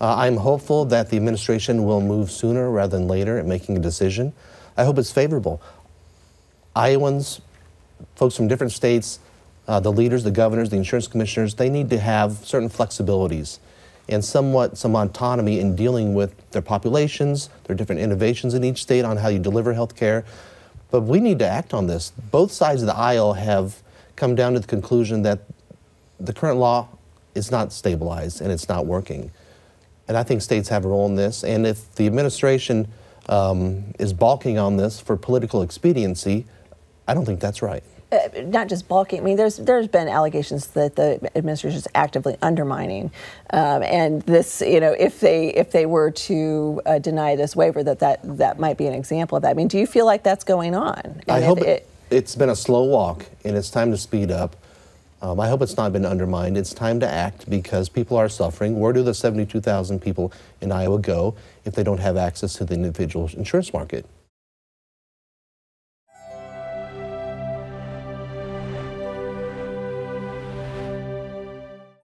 Uh, I'm hopeful that the administration will move sooner rather than later in making a decision. I hope it's favorable. Iowans, folks from different states, uh, the leaders, the governors, the insurance commissioners, they need to have certain flexibilities and somewhat some autonomy in dealing with their populations, their different innovations in each state on how you deliver health care. But we need to act on this. Both sides of the aisle have come down to the conclusion that the current law is not stabilized and it's not working. And I think states have a role in this. And if the administration um, is balking on this for political expediency, I don't think that's right. Uh, not just balking. I mean, there's there's been allegations that the administration is actively undermining, um, and this, you know, if they if they were to uh, deny this waiver, that that that might be an example of that. I mean, do you feel like that's going on? And I hope it, it, it's been a slow walk, and it's time to speed up. Um, I hope it's not been undermined. It's time to act because people are suffering. Where do the 72,000 people in Iowa go if they don't have access to the individual insurance market?